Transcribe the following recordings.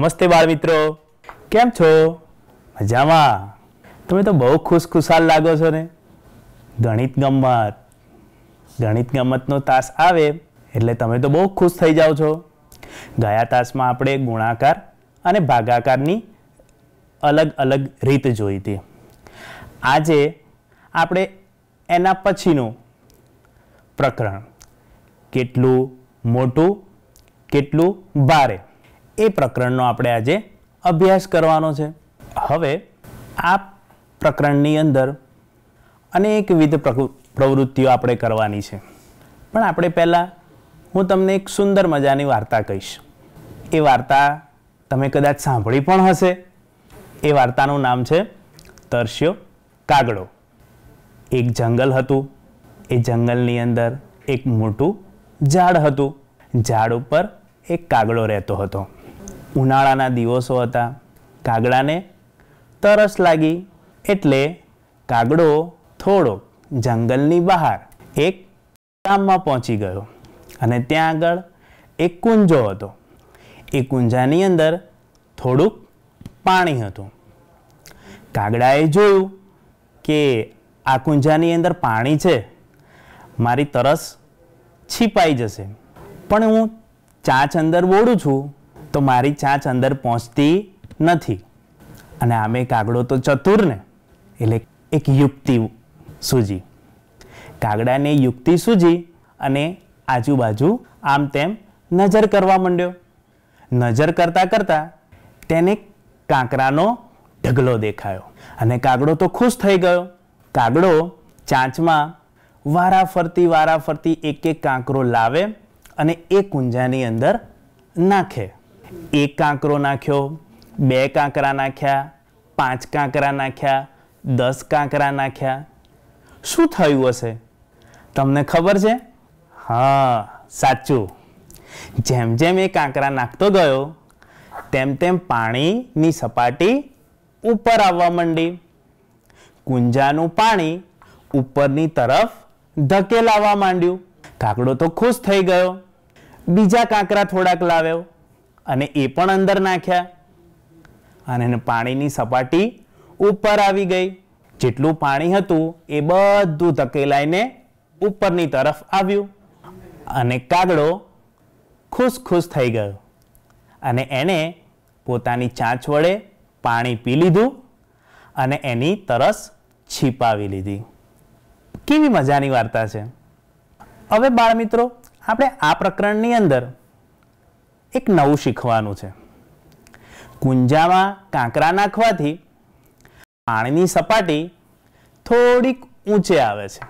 નમસ્તે બાળ મિત્રો કેમ છો મજામાં તમે તો બહુ ખુશ ખુશાલ લાગો છો ને ગણિત ગમત ગણિત ગમતનો તાસ આવે એટલે તમે તો બહુ ખુશ થઈ જાઓ છો ગયા તાસમાં આપણે ગુણાકાર અને ભાગાકારની અલગ અલગ રીત જોઈ હતી આજે આપણે એના પછીનું પ્રકરણ કેટલું મોટું કેટલું ભારે એ પ્રકરણનો આપણે આજે અભ્યાસ કરવાનો છે હવે આ પ્રકરણની અંદર અનેકવિધ પ્રવૃત્તિઓ આપણે કરવાની છે પણ આપણે પહેલાં હું તમને એક સુંદર મજાની વાર્તા કહીશ એ વાર્તા તમે કદાચ સાંભળી પણ હશે એ વાર્તાનું નામ છે તરસ્યો કાગડો એક જંગલ હતું એ જંગલની અંદર એક મોટું ઝાડ હતું ઝાડ ઉપર એક કાગડો રહેતો હતો ઉનાળાના દિવસો હતા કાગડાને તરસ લાગી એટલે કાગડો થોડો જંગલની બહાર એક ગામમાં પહોંચી ગયો અને ત્યાં આગળ એક કુંજો હતો એ કુંજાની અંદર થોડુંક પાણી હતું કાગડાએ જોયું કે આ કુંજાની અંદર પાણી છે મારી તરસ છીપાઈ જશે પણ હું ચાંચ અંદર બોળું છું તો મારી ચાંચ અંદર પહોંચતી નથી અને આમે કાગડો તો ચતુર ને એટલે એક યુક્તિ સૂજી કાગડાને યુક્તિ સૂજી અને આજુબાજુ આમ તેમ નજર કરવા માંડ્યો નજર કરતાં કરતાં તેને કાંકરાનો ઢગલો દેખાયો અને કાગડો તો ખુશ થઈ ગયો કાગડો ચાંચમાં વારા વારાફરતી વારાફરતી એક એક કાંકરો લાવે અને એ કુંજાની અંદર નાખે એક કાંકરો નાખ્યો બે કાંકરા નાખ્યા પાંચ કાંકરા નાખ્યા દસ કાંકરા નાખ્યા શું થયું હશે તમને ખબર છે હા સાચું જેમ જેમ એ કાંકરા નાખતો ગયો તેમ તેમ પાણીની સપાટી ઉપર આવવા માંડી કુંજાનું પાણી ઉપરની તરફ ધકેલાવા માંડ્યું કાકડો તો ખુશ થઈ ગયો બીજા કાંકરા થોડાક લાવ્યો અને એ પણ અંદર નાખ્યા અને એને પાણીની સપાટી ઉપર આવી ગઈ જેટલું પાણી હતું એ બધું ધકેલાઈને ઉપરની તરફ આવ્યું અને કાગડો ખુશ ખુશ થઈ ગયો અને એણે પોતાની ચાંચ વડે પાણી પી લીધું અને એની તરસ છીપાવી લીધી કેવી મજાની વાર્તા છે હવે બાળમિત્રો આપણે આ પ્રકરણની અંદર એક નવું શીખવાનું છે કુંજામાં કાંકરા નાખવાથી પાણીની સપાટી થોડીક ઊંચે આવે છે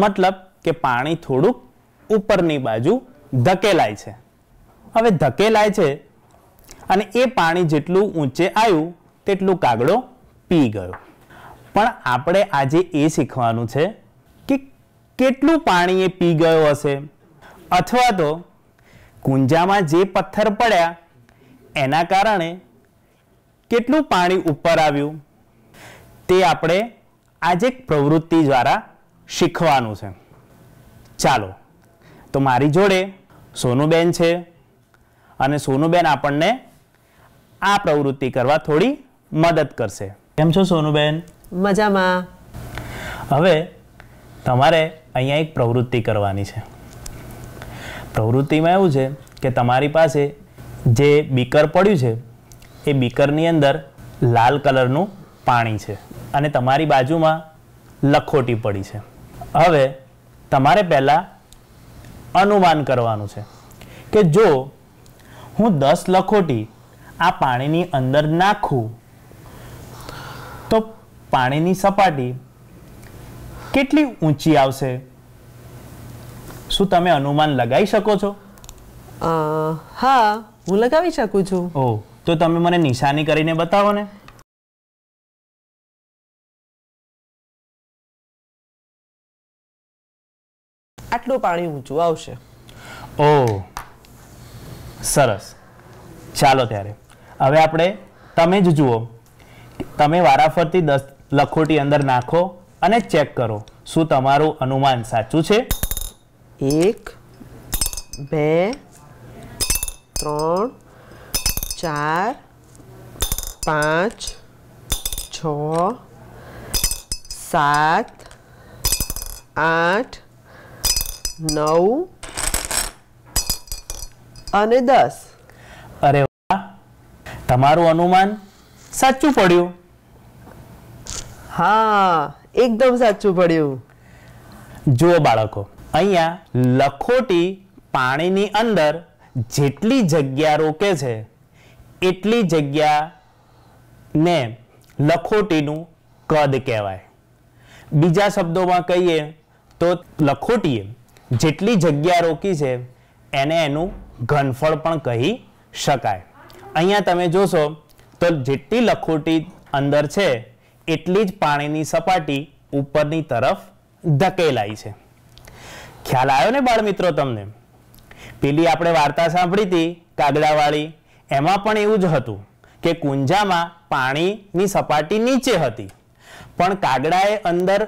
મતલબ કે પાણી થોડુંક ઉપરની બાજુ ધકેલાય છે હવે ધકેલાય છે અને એ પાણી જેટલું ઊંચે આવ્યું તેટલું કાગડો પી ગયો પણ આપણે આજે એ શીખવાનું છે કે કેટલું પાણી એ પી ગયો હશે અથવા તો કુંજામાં જે પથ્થર પડ્યા એના કારણે કેટલું પાણી ઉપર આવ્યું તે આપણે આજે એક પ્રવૃત્તિ દ્વારા શીખવાનું છે ચાલો તો મારી જોડે સોનુબેન છે અને સોનુબેન આપણને આ પ્રવૃત્તિ કરવા થોડી મદદ કરશે કેમ છો સોનુબેન મજામાં હવે તમારે અહીંયા એક પ્રવૃત્તિ કરવાની છે પ્રવૃત્તિમાં એવું છે કે તમારી પાસે જે બીકર પડ્યું છે એ બીકરની અંદર લાલ કલરનું પાણી છે અને તમારી બાજુમાં લખોટી પડી છે હવે તમારે પહેલાં અનુમાન કરવાનું છે કે જો હું દસ લખોટી આ પાણીની અંદર નાખું તો પાણીની સપાટી કેટલી ઊંચી આવશે શું તમે અનુમાન લગાવી શકો છો હા હું લગાવી શકું છું ઓ તો તમે મને નિશાની કરીને બતાવો ને આટલું પાણી ઊંચું આવશે ઓ સરસ ચાલો ત્યારે હવે આપણે તમે જ જુઓ તમે વારાફરતી દસ લખોટી અંદર નાખો અને ચેક કરો શું તમારું અનુમાન સાચું છે એક બે ત્રણ ચાર પાંચ છ સાત આઠ નવ અને દસ અરે વાહ તમારું અનુમાન સાચું પડ્યું હા એકદમ સાચું પડ્યું જુઓ બાળકો અહીંયા લખોટી પાણીની અંદર જેટલી જગ્યા રોકે છે એટલી જગ્યાને લખોટીનું કદ કહેવાય બીજા શબ્દોમાં કહીએ તો લખોટીએ જેટલી જગ્યા રોકી છે એને એનું ઘનફળ પણ કહી શકાય અહીંયા તમે જોશો તો જેટલી લખોટી અંદર છે એટલી જ પાણીની સપાટી ઉપરની તરફ ધકેલાય છે ખ્યાલ આવ્યો ને બાળ મિત્રો તમને પેલી આપણે વાર્તા સાંભળી હતી કાગડાવાળી એમાં પણ એવું જ હતું કે કુંજામાં પાણીની સપાટી નીચે હતી પણ કાગડાએ અંદર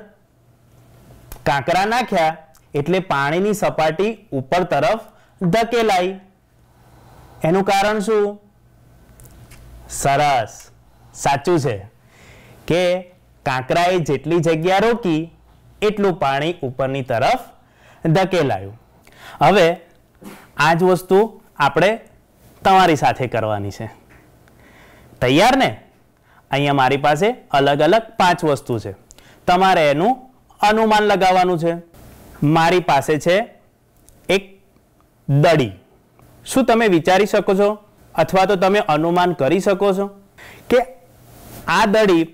કાંકરા નાખ્યા એટલે પાણીની સપાટી ઉપર તરફ ધકેલાઈ એનું કારણ શું સરસ સાચું છે કે કાંકરાએ જેટલી જગ્યા રોકી એટલું પાણી ઉપરની તરફ ધકેલાયું હવે આ જ વસ્તુ આપણે તમારી સાથે કરવાની છે તૈયાર ને અહીંયા મારી પાસે અલગ અલગ પાંચ વસ્તુ છે તમારે એનું અનુમાન લગાવવાનું છે મારી પાસે છે એક દડી શું તમે વિચારી શકો છો અથવા તો તમે અનુમાન કરી શકો છો કે આ દડી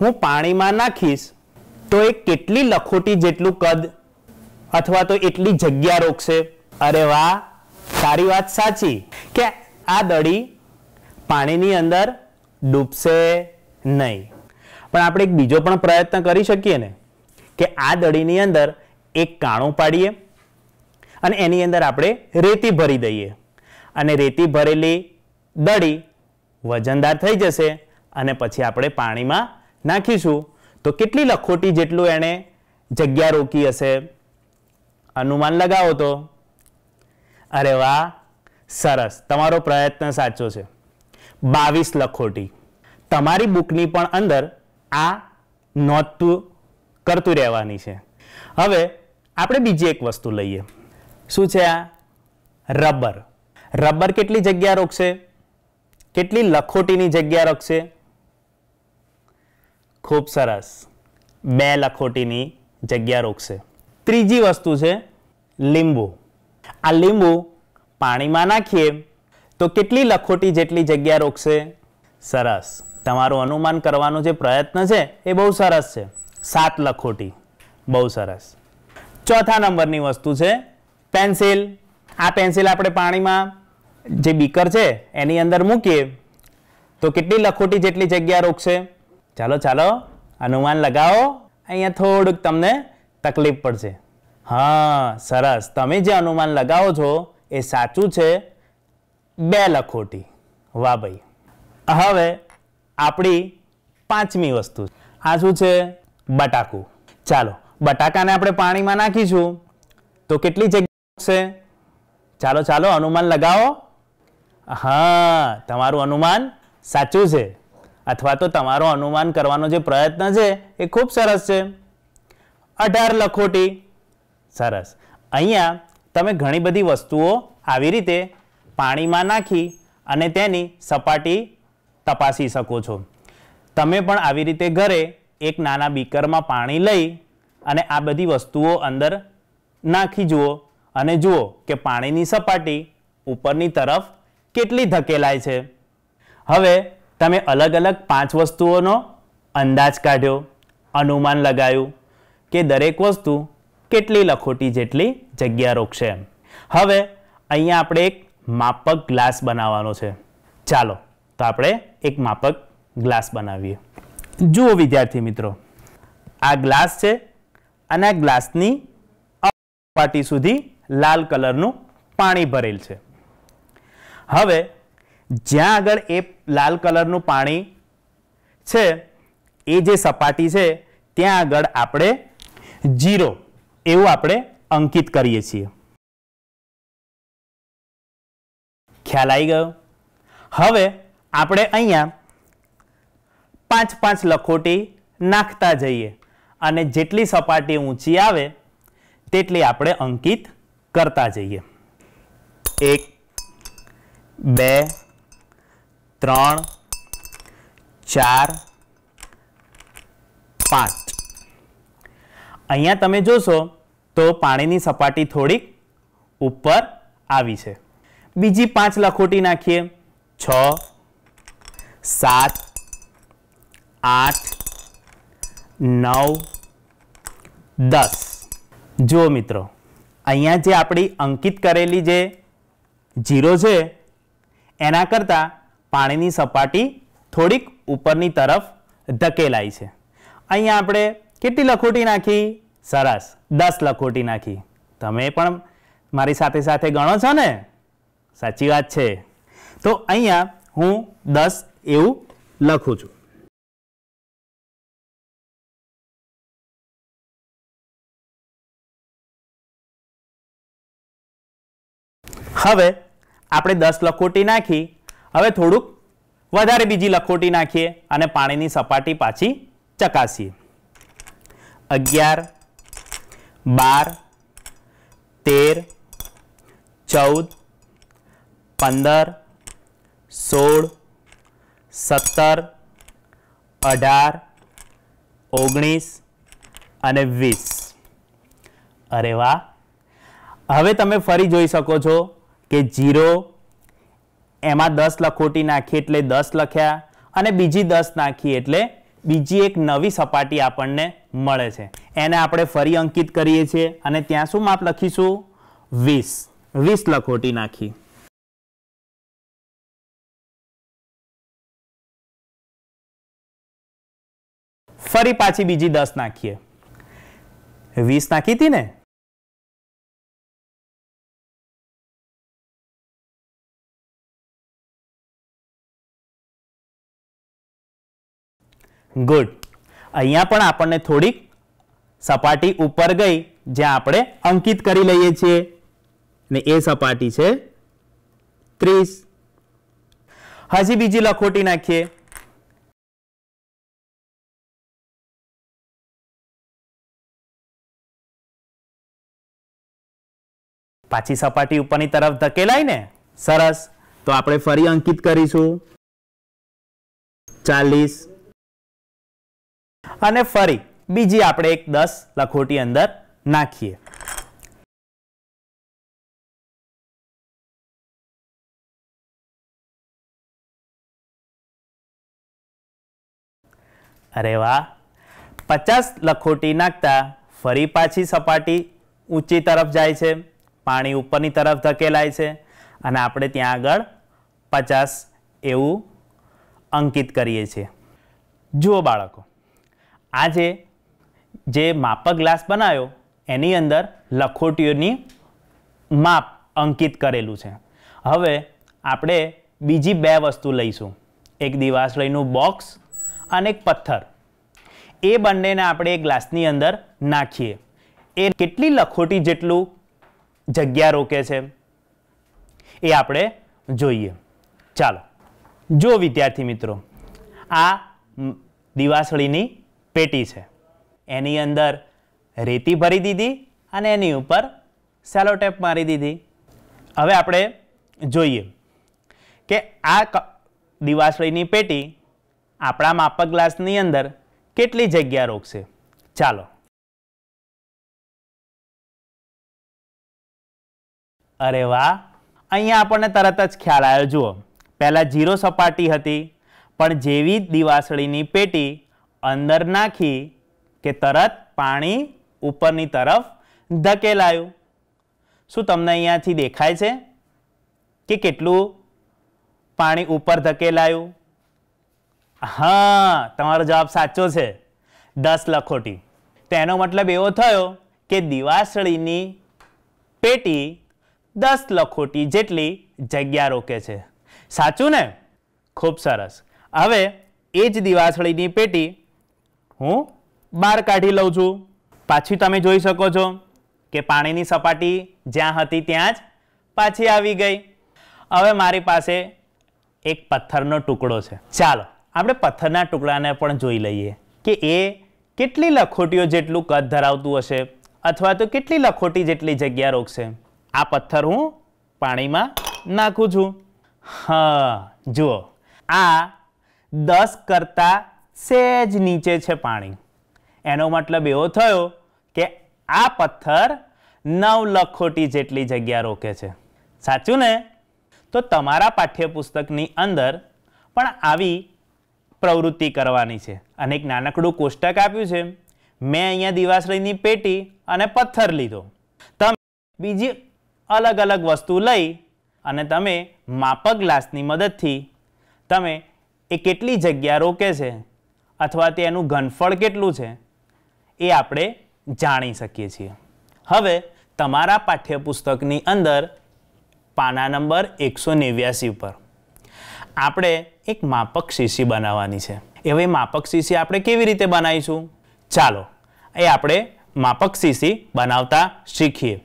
હું પાણીમાં નાખીશ તો એ કેટલી લખોટી જેટલું કદ અથવા તો એટલી જગ્યા રોકશે અરે વાહ સારી વાત સાચી કે આ દડી પાણીની અંદર ડૂબશે નહીં પણ આપણે એક બીજો પણ પ્રયત્ન કરી શકીએ ને કે આ દડીની અંદર એક કાણું પાડીએ અને એની અંદર આપણે રેતી ભરી દઈએ અને રેતી ભરેલી દડી વજનદાર થઈ જશે અને પછી આપણે પાણીમાં નાખીશું તો કેટલી લખોટી જેટલું એણે જગ્યા રોકી હશે અનુમાન લગાવો તો અરે વાહ સરસ તમારો પ્રયત્ન સાચો છે બાવીસ લખોટી તમારી બુકની પણ અંદર આ નોંધતું કરતું રહેવાની છે હવે આપણે બીજી એક વસ્તુ લઈએ શું છે આ રબર રબર કેટલી જગ્યા રોકશે કેટલી લખોટીની જગ્યા રોકશે ખૂબ સરસ બે લખોટીની જગ્યા રોકશે ત્રીજી વસ્તુ છે લીંબુ આ લીંબુ પાણીમાં નાખીએ તો કેટલી લખોટી જેટલી જગ્યા રોકશે સરસ તમારું અનુમાન કરવાનો જે પ્રયત્ન છે એ બહુ સરસ છે સાત લખોટી બહુ સરસ ચોથા નંબરની વસ્તુ છે પેન્સિલ આ પેન્સિલ આપણે પાણીમાં જે બીકર છે એની અંદર મૂકીએ તો કેટલી લખોટી જેટલી જગ્યા રોકશે ચાલો ચાલો અનુમાન લગાવો અહીંયા થોડુંક તમને તકલીફ પડશે હા સરસ તમે જે અનુમાન લગાવો છો એ સાચું છે બે લખોટી વાહ ભાઈ હવે આપણી પાંચમી વસ્તુ આ શું છે બટાકું ચાલો બટાકાને આપણે પાણીમાં નાખીશું તો કેટલી જગ્યા છે ચાલો ચાલો અનુમાન લગાવો હા તમારું અનુમાન સાચું છે અથવા તો તમારો અનુમાન કરવાનો જે પ્રયત્ન છે એ ખૂબ સરસ છે અઢાર લખોટી સરસ અહીંયા તમે ઘણી બધી વસ્તુઓ આવી રીતે પાણીમાં નાખી અને તેની સપાટી તપાસી શકો છો તમે પણ આવી રીતે ઘરે એક નાના બીકરમાં પાણી લઈ અને આ બધી વસ્તુઓ અંદર નાખી જુઓ અને જુઓ કે પાણીની સપાટી ઉપરની તરફ કેટલી ધકેલાય છે હવે તમે અલગ અલગ પાંચ વસ્તુઓનો અંદાજ કાઢ્યો અનુમાન લગાયું કે દરેક વસ્તુ કેટલી લખોટી જેટલી જગ્યા રોકશે હવે અહીંયા આપણે એક માપક ગ્લાસ બનાવવાનો છે ચાલો તો આપણે એક માપક ગ્લાસ બનાવીએ જુઓ વિદ્યાર્થી મિત્રો આ ગ્લાસ છે અને આ ગ્લાસની પાટી સુધી લાલ કલરનું પાણી ભરેલ છે હવે જ્યાં આગળ એ લાલ કલરનું પાણી છે એ જે સપાટી છે ત્યાં આગળ આપણે જીરો એવું આપણે અંકિત કરીએ છીએ ખ્યાલ આવી ગયો હવે આપણે અહીંયા પાંચ પાંચ લખોટી નાખતા જઈએ અને જેટલી સપાટી ઊંચી આવે તેટલી આપણે અંકિત કરતા જઈએ એક બે ત્રણ ચાર પાંચ અહીંયા તમે જોશો તો પાણીની સપાટી થોડીક ઉપર આવી છે બીજી પાંચ લખોટી નાખીએ છ સાત આઠ નવ દસ જુઓ મિત્રો અહીંયા જે આપણી અંકિત કરેલી જે જીરો છે એના કરતાં પાણીની સપાટી થોડીક ઉપરની તરફ ધકેલાય છે અહીંયા આપણે કેટલી લખોટી નાખી સરસ દસ લખોટી નાખી તમે પણ મારી સાથે સાથે ગણો છો ને સાચી વાત છે તો અહીંયા હું દસ એવું લખું છું હવે આપણે દસ લખોટી નાખી હવે થોડુંક વધારે બીજી લખોટી નાખીએ અને પાણીની સપાટી પાછી ચકાસીએ અગિયાર બાર તેર ચૌદ પંદર સોળ સત્તર અઢાર ઓગણીસ અને વીસ અરે વાહ હવે તમે ફરી જોઈ શકો છો કે જીરો એમાં દસ લખોટી નાખી એટલે દસ લખ્યા અને બીજી દસ નાખી એટલે બીજી એક નવી સપાટી આપણને મળે છે એને આપણે ફરી અંકિત કરીએ છીએ અને ત્યાં શું માપ લખીશું વીસ વીસ લખોટી નાખી ફરી પાછી બીજી દસ નાખીએ વીસ નાખી હતી ને ગુડ અહીંયા પણ આપણને થોડીક સપાટી ઉપર ગઈ જ્યાં આપણે અંકિત કરી લઈએ છીએ ને એ સપાટી છે ત્રીસ હજી બીજી લખોટી નાખીએ પાછી સપાટી ઉપરની તરફ ધકેલાય ને સરસ તો આપણે ફરી અંકિત કરીશું ચાલીસ અને ફરી બીજી આપણે એક દસ લખોટી અંદર નાખીએ અરે વાહ પચાસ લખોટી નાખતા ફરી પાછી સપાટી ઊંચી તરફ જાય છે પાણી ઉપરની તરફ ધકેલાય છે અને આપણે ત્યાં આગળ પચાસ એવું અંકિત કરીએ છીએ જુઓ બાળકો આજે જે માપક ગ્લાસ બનાવ્યો એની અંદર લખોટીઓની માપ અંકિત કરેલું છે હવે આપણે બીજી બે વસ્તુ લઈશું એક દિવાસળીનું બોક્સ અને એક પથ્થર એ બંનેને આપણે એ ગ્લાસની અંદર નાખીએ એ કેટલી લખોટી જેટલું જગ્યા રોકે છે એ આપણે જોઈએ ચાલો જો વિદ્યાર્થી મિત્રો આ દિવાસળીની પેટી છે એની અંદર રેતી ભરી દીધી અને એની ઉપર સેલો ટેપ મારી દીધી હવે આપણે જોઈએ કે આ દિવાસળીની પેટી આપણા માપક ગ્લાસની અંદર કેટલી જગ્યા રોકશે ચાલો અરે વાહ અહીંયા આપણને તરત જ ખ્યાલ આવ્યો જુઓ પહેલાં જીરો સપાટી હતી પણ જેવી દિવાસળીની પેટી અંદર નાખી કે તરત પાણી ઉપરની તરફ ધકેલાયું શું તમને અહીંયાથી દેખાય છે કે કેટલું પાણી ઉપર ધકેલાયું હા તમારો જવાબ સાચો છે દસ લખોટી તો એનો મતલબ એવો થયો કે દિવાસળીની પેટી દસ લખોટી જેટલી જગ્યા રોકે છે સાચું ને ખૂબ સરસ હવે એ જ દિવાસળીની પેટી હું બહાર કાઢી લઉં છું પાછી તમે જોઈ શકો છો કે પાણીની સપાટી જ્યાં હતી ત્યાં જ પાછી આવી ગઈ હવે મારી પાસે એક પથ્થરનો ટુકડો છે ચાલો આપણે પથ્થરના ટુકડાને પણ જોઈ લઈએ કે એ કેટલી લખોટીઓ જેટલું કદ ધરાવતું હશે અથવા તો કેટલી લખોટી જેટલી જગ્યા રોકશે આ પથ્થર હું પાણીમાં નાખું છું હા જુઓ આ દસ કરતાં સેજ નીચે છે પાણી એનો મતલબ એવો થયો કે આ પથ્થર નવ લખોટી જેટલી જગ્યા રોકે છે સાચું ને તો તમારા પાઠ્યપુસ્તકની અંદર પણ આવી પ્રવૃત્તિ કરવાની છે અને એક નાનકડું કોષ્ટક આપ્યું છે મેં અહીંયા દિવાસળીની પેટી અને પથ્થર લીધો તમે બીજી અલગ અલગ વસ્તુ લઈ અને તમે માપક ગ્લાસની મદદથી તમે એ કેટલી જગ્યા રોકે છે અથવા તેનું એનું ઘનફળ કેટલું છે એ આપણે જાણી શકીએ છીએ હવે તમારા પાઠ્યપુસ્તકની અંદર પાના નંબર એકસો નેવ્યાસી પર આપણે એક માપક શીશી બનાવવાની છે એવી માપક શીશી આપણે કેવી રીતે બનાવીશું ચાલો એ આપણે માપક શીશી બનાવતા શીખીએ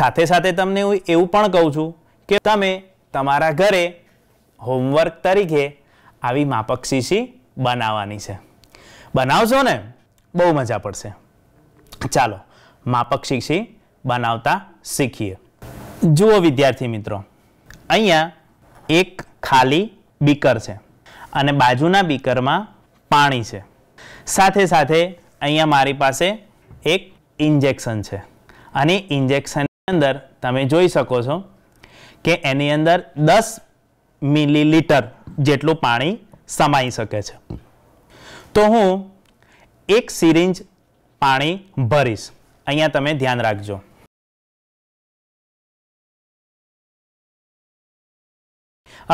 સાથે સાથે તમને હું એવું પણ કહું છું કે તમે તમારા ઘરે હોમવર્ક તરીકે આવી માપક શીશી બનાવવાની છે બનાવશો ને બહુ મજા પડશે ચાલો માપક શીશી બનાવતા શીખીએ જુઓ વિદ્યાર્થી મિત્રો અહીંયા એક ખાલી બીકર છે અને બાજુના બીકરમાં પાણી છે સાથે સાથે અહીંયા મારી પાસે એક ઇન્જેક્શન છે અને ઇન્જેક્શનની અંદર તમે જોઈ શકો છો કે એની અંદર દસ મિલીલીટર જેટલું પાણી સમાઈ શકે છે તો હું એક સિરિંજ પાણી ભરીશ અહીંયા તમે ધ્યાન રાખજો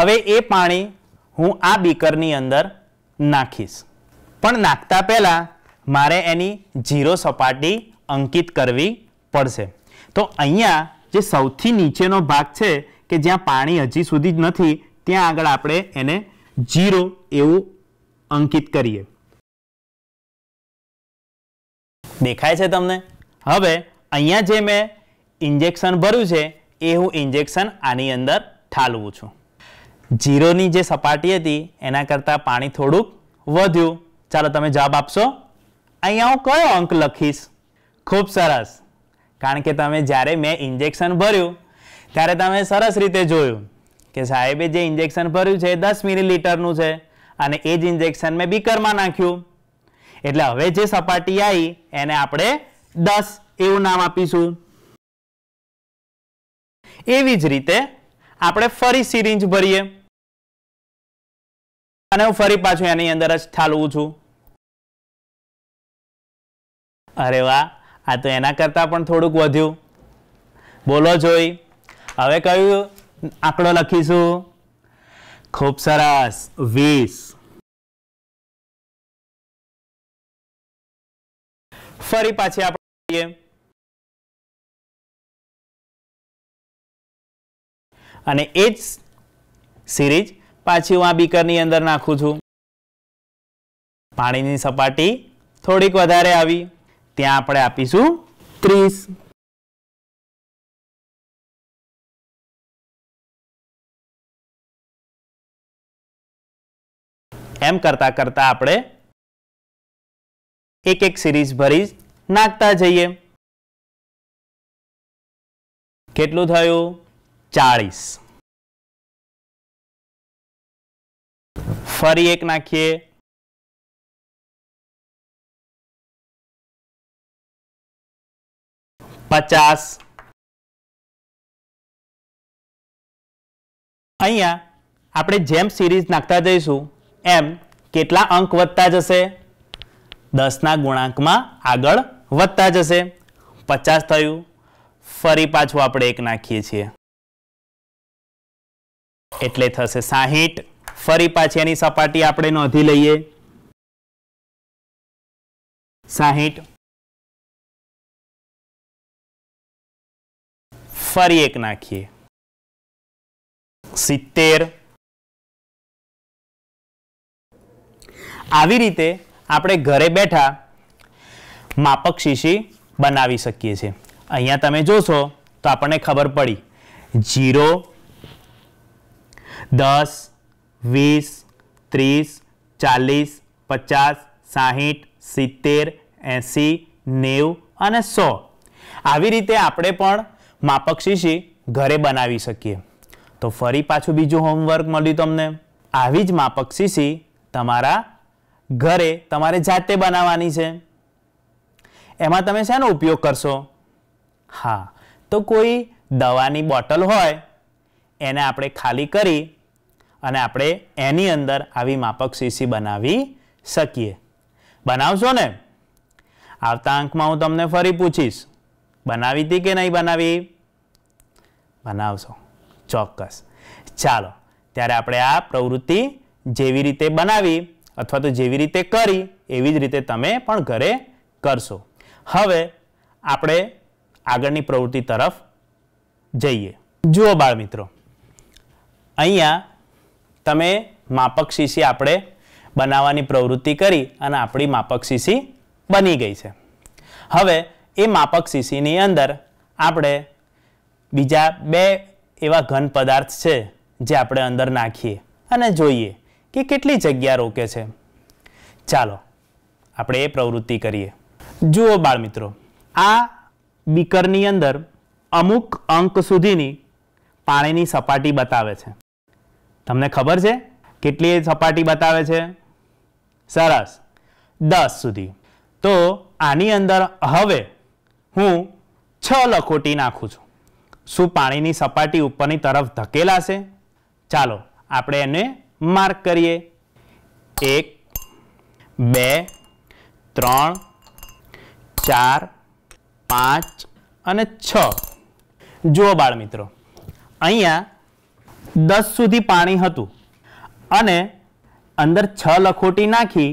હવે એ પાણી હું આ બીકરની અંદર નાખીશ પણ નાખતા પહેલાં મારે એની જીરો સપાટી અંકિત કરવી પડશે તો અહીંયા જે સૌથી નીચેનો ભાગ છે કે જ્યાં પાણી હજી સુધી જ નથી ત્યાં આગળ આપણે એને જીરો એવું અંકિત કરીએ દેખાય છે તમને હવે અહીંયા જે મેં ઇન્જેક્શન ભર્યું છે એ હું ઇન્જેક્શન આની અંદર ઠાલવું છું જીરોની જે સપાટી હતી એના કરતાં પાણી થોડુંક વધ્યું ચાલો તમે જવાબ આપશો અહીંયા હું કયો અંક લખીશ ખૂબ સરસ કારણ કે તમે જ્યારે મેં ઇન્જેક્શન ભર્યું ત્યારે તમે સરસ રીતે જોયું કે સાહેબે જે ઇન્જેક્શન ભર્યું છે એ દસ મિલીલીટરનું છે અને એ જ ઇન્જેક્શન મેં બીકરમાં નાખ્યું એટલે હવે જે સપાટી આવી એને આપણે દસ એવું નામ આપીશું એવી જ રીતે આપણે ફરી સિરિંજ ભરીએ અને હું ફરી પાછું એની અંદર જ ઠાલવું છું અરે વાહ આ તો એના કરતાં પણ થોડુંક વધ્યું બોલો જોઈ હવે કયું આંકડો લખીશું ખૂબ સરસ વીસ ફરી પાછી આપણે અને એ જ સિરીજ પાછી હું આ બીકરની અંદર નાખું છું પાણીની સપાટી થોડીક વધારે આવી ત્યાં આપણે આપીશું ત્રીસ એમ કરતા કરતા આપણે એક એક સિરીઝ ભરી નાખતા જઈએ કેટલું થયું ચાળીસ ફરી એક નાખીએ પચાસ અહીંયા આપણે જેમ સિરીઝ નાખતા જઈશું એમ કેટલા અંક વધતા જશે દસના ગુણાંકમાં આગળ વધતા જશે પચાસ થયું ફરી પાછું આપણે એક નાખીએ છીએ એટલે થશે સાહીઠ ફરી પાછી એની સપાટી આપણે નોંધી લઈએ સાહીઠ ફરી એક નાખીએ સિત્તેર આવી રીતે આપણે ઘરે બેઠા માપક શીશી બનાવી શકીએ છીએ અહીંયા તમે જોશો તો આપણને ખબર પડી જીરો દસ વીસ ત્રીસ ચાલીસ પચાસ સાહીઠ સિત્તેર એંસી નેવું અને સો આવી રીતે આપણે પણ માપક શીશી ઘરે બનાવી શકીએ તો ફરી પાછું બીજું હોમવર્ક મળ્યું તમને આવી જ માપક શીશી તમારા ઘરે તમારે જાતે બનાવવાની છે એમાં તમે શેનો ઉપયોગ કરશો હા તો કોઈ દવાની બોટલ હોય એને આપણે ખાલી કરી અને આપણે એની અંદર આવી માપક શીશી બનાવી શકીએ બનાવશો ને આવતા અંકમાં હું તમને ફરી પૂછીશ બનાવી હતી કે નહીં બનાવી બનાવશો ચોક્કસ ચાલો ત્યારે આપણે આ પ્રવૃત્તિ જેવી રીતે બનાવી અથવા તો જેવી રીતે કરી એવી જ રીતે તમે પણ ઘરે કરશો હવે આપણે આગળની પ્રવૃત્તિ તરફ જઈએ જુઓ બાળ મિત્રો અહીંયા તમે માપક શીશી આપણે બનાવવાની પ્રવૃત્તિ કરી અને આપણી માપક શીશી બની ગઈ છે હવે એ માપક શીશીની અંદર આપણે બીજા બે એવા ઘન પદાર્થ છે જે આપણે અંદર નાખીએ અને જોઈએ કે કેટલી જગ્યા રોકે છે ચાલો આપણે એ પ્રવૃત્તિ કરીએ જુઓ બાળમિત્રો આ બીકરની અંદર અમુક અંક સુધીની પાણીની સપાટી બતાવે છે તમને ખબર છે કેટલી સપાટી બતાવે છે સરસ દસ સુધી તો આની અંદર હવે હું છ લખોટી નાખું છું શું પાણીની સપાટી ઉપરની તરફ ધકેલાશે ચાલો આપણે એને માર્ક કરીએ એક બે ત્રણ ચાર પાંચ અને છ જુઓ બાળમિત્રો અહીંયા દસ સુધી પાણી હતું અને અંદર છ લખોટી નાખી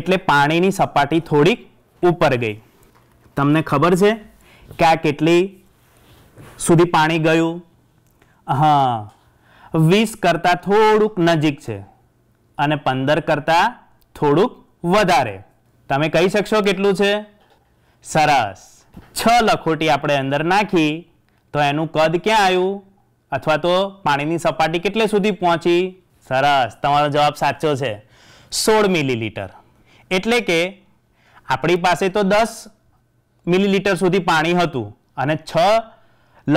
એટલે પાણીની સપાટી થોડીક ઉપર ગઈ તમને ખબર છે કે આ કેટલી સુધી પાણી ગયું હા વીસ કરતાં થોડુંક નજીક છે અને પંદર કરતાં થોડુંક વધારે તમે કહી શકશો કેટલું છે સરસ છ લખોટી આપણે અંદર નાખી તો એનું કદ ક્યાં આવ્યું અથવા તો પાણીની સપાટી કેટલે સુધી પહોંચી સરસ તમારો જવાબ સાચો છે સોળ મિલીલીટર એટલે કે આપણી પાસે તો દસ મિલીલીટર સુધી પાણી હતું અને છ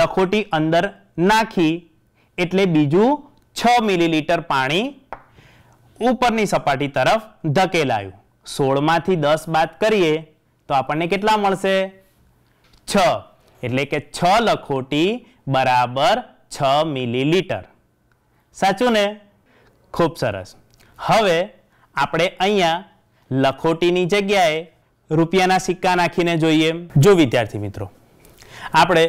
લખોટી અંદર નાખી એટલે બીજું છ મિલીલીટર પાણી ઉપરની સપાટી તરફ ધકેલાયું સોળમાંથી દસ બાદ કરીએ તો આપણને કેટલા મળશે છ એટલે કે છ લખોટી બરાબર છ મિલીલીટર સાચું ને ખૂબ સરસ હવે આપણે અહીંયા લખોટીની જગ્યાએ રૂપિયાના સિક્કા નાખીને જોઈએ જો વિદ્યાર્થી મિત્રો આપણે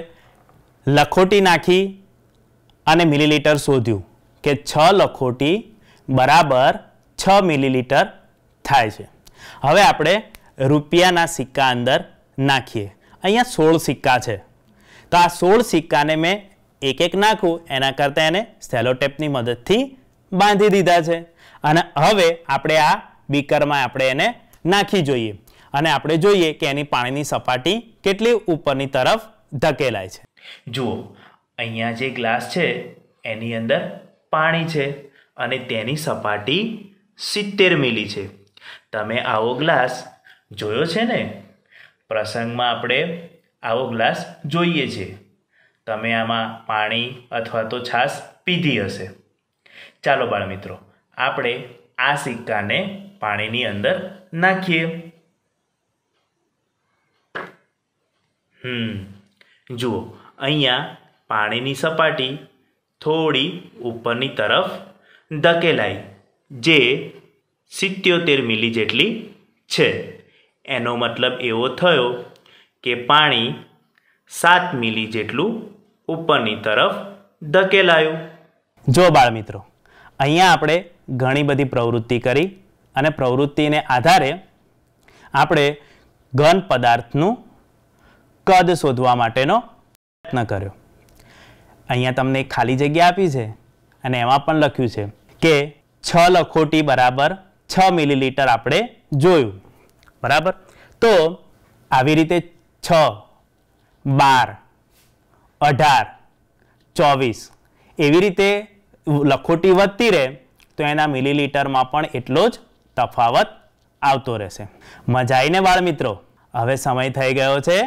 લખોટી નાખી અને મિલીલીટર શોધ્યું કે છ લખોટી બરાબર છ મિલીલીટર થાય છે હવે આપણે રૂપિયાના સિક્કા અંદર નાખીએ અહીંયા સોળ સિક્કા છે તો આ સોળ સિક્કાને મેં એક એક નાખું એના કરતાં એને સેલોટેપની મદદથી બાંધી દીધા છે અને હવે આપણે આ બીકરમાં આપણે એને નાખી જોઈએ અને આપણે જોઈએ કે એની પાણીની સપાટી કેટલી ઉપરની તરફ ધકેલાય છે જુઓ અહીંયા જે ગ્લાસ છે એની અંદર પાણી છે અને તેની સપાટી સિત્તેર મિલી છે તમે આવો ગ્લાસ જોયો છે ને પ્રસંગમાં આપણે આવો ગ્લાસ જોઈએ છીએ તમે આમાં પાણી અથવા તો છાશ પીધી હશે ચાલો બાળમિત્રો આપણે આ સિક્કાને પાણીની અંદર નાખીએ હમ જુઓ અહીંયા પાણીની સપાટી થોડી ઉપરની તરફ ધકેલાઈ જે સિત્યોતેર મિલી જેટલી છે એનો મતલબ એવો થયો કે પાણી સાત મિલી જેટલું ઉપરની તરફ ધકેલાયું જો બાળ મિત્રો અહીંયા આપણે ઘણી બધી પ્રવૃત્તિ કરી અને પ્રવૃત્તિને આધારે આપણે ઘન પદાર્થનું કદ શોધવા માટેનો પ્રયત્ન કર્યો અહીંયા તમને એક ખાલી જગ્યા આપી છે અને એમાં પણ લખ્યું છે કે છ લખોટી બરાબર છ મિલીલીટર આપણે જોયું બરાબર તો આવી રીતે છ બાર અઢાર ચોવીસ એવી રીતે લખોટી વધતી રહે તો એના મિલીલીટરમાં પણ એટલો જ તફાવત આવતો રહેશે મજા આવીને બાળમિત્રો હવે સમય થઈ ગયો છે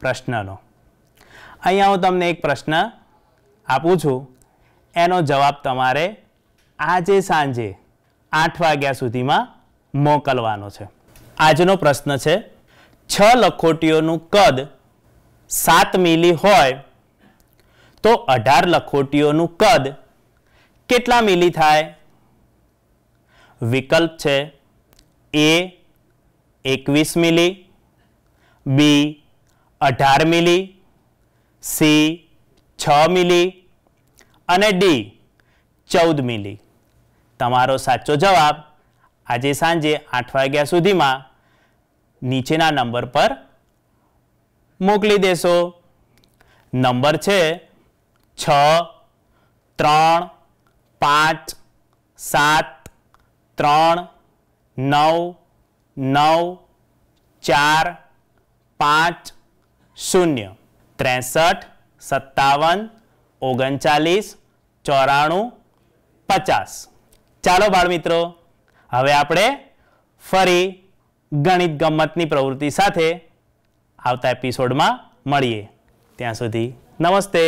પ્રશ્નનો અહીંયા હું તમને એક પ્રશ્ન આપું છું એનો જવાબ તમારે આજે સાંજે આઠ વાગ્યા સુધીમાં મોકલવાનો છે આજનો પ્રશ્ન છે છ લખોટીઓનું કદ સાત મિલી હોય તો અઢાર લખોટીઓનું કદ કેટલા મિલી થાય વિકલ્પ છે એ એકવીસ મિલી બી અઢાર મિલી સી છ મિલી અને ડી ચૌદ મિલી તમારો સાચો જવાબ આજે સાંજે આઠ વાગ્યા સુધીમાં નીચેના નંબર પર મોકલી દેશો નંબર છે છ ત્રણ પાંચ સાત ત્રણ નવ નવ ચાર પાંચ શૂન્ય ત્રેસઠ સત્તાવન ઓગણચાલીસ ચોરાણું પચાસ ચાલો બાળમિત્રો હવે આપણે ફરી ગણિત ગમ્મતની પ્રવૃત્તિ સાથે આવતા એપિસોડમાં મળીએ ત્યાં સુધી નમસ્તે